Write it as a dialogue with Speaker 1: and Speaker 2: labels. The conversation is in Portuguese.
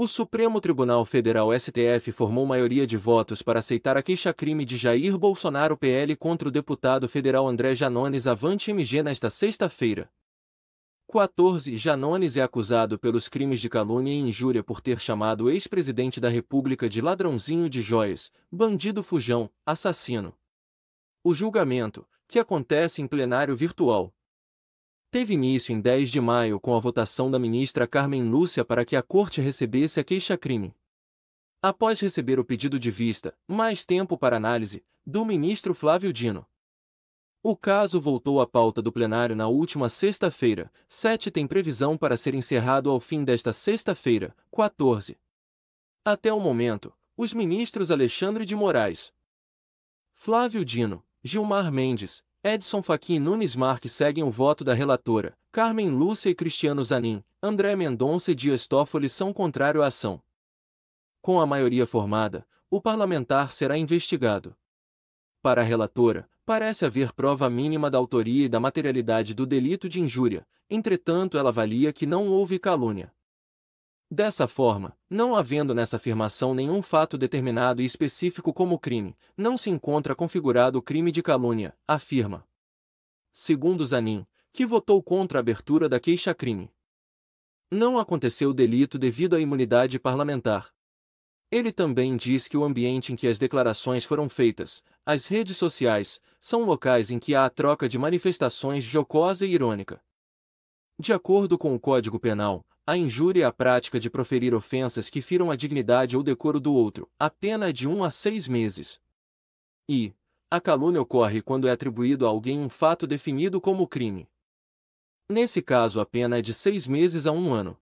Speaker 1: O Supremo Tribunal Federal STF formou maioria de votos para aceitar a queixa-crime de Jair Bolsonaro PL contra o deputado federal André Janones Avante MG nesta sexta-feira. 14. Janones é acusado pelos crimes de calúnia e injúria por ter chamado o ex-presidente da República de ladrãozinho de joias, bandido fujão, assassino. O julgamento, que acontece em plenário virtual, teve início em 10 de maio com a votação da ministra Carmen Lúcia para que a corte recebesse a queixa-crime. Após receber o pedido de vista, mais tempo para análise, do ministro Flávio Dino. O caso voltou à pauta do plenário na última sexta-feira, 7 tem previsão para ser encerrado ao fim desta sexta-feira, 14. Até o momento, os ministros Alexandre de Moraes, Flávio Dino, Gilmar Mendes, Edson Fachin e Nunes Marques seguem o voto da relatora. Carmen Lúcia e Cristiano Zanin, André Mendonça e Dias Toffoli são contrário à ação. Com a maioria formada, o parlamentar será investigado. Para a relatora, parece haver prova mínima da autoria e da materialidade do delito de injúria, entretanto ela avalia que não houve calúnia. Dessa forma, não havendo nessa afirmação nenhum fato determinado e específico como crime, não se encontra configurado o crime de calúnia, afirma. Segundo Zanin, que votou contra a abertura da queixa-crime. Não aconteceu o delito devido à imunidade parlamentar. Ele também diz que o ambiente em que as declarações foram feitas, as redes sociais, são locais em que há a troca de manifestações jocosa e irônica. De acordo com o Código Penal, a injúria é a prática de proferir ofensas que firam a dignidade ou decoro do outro, a pena é de um a seis meses. E. A calúnia ocorre quando é atribuído a alguém um fato definido como crime. Nesse caso, a pena é de seis meses a um ano.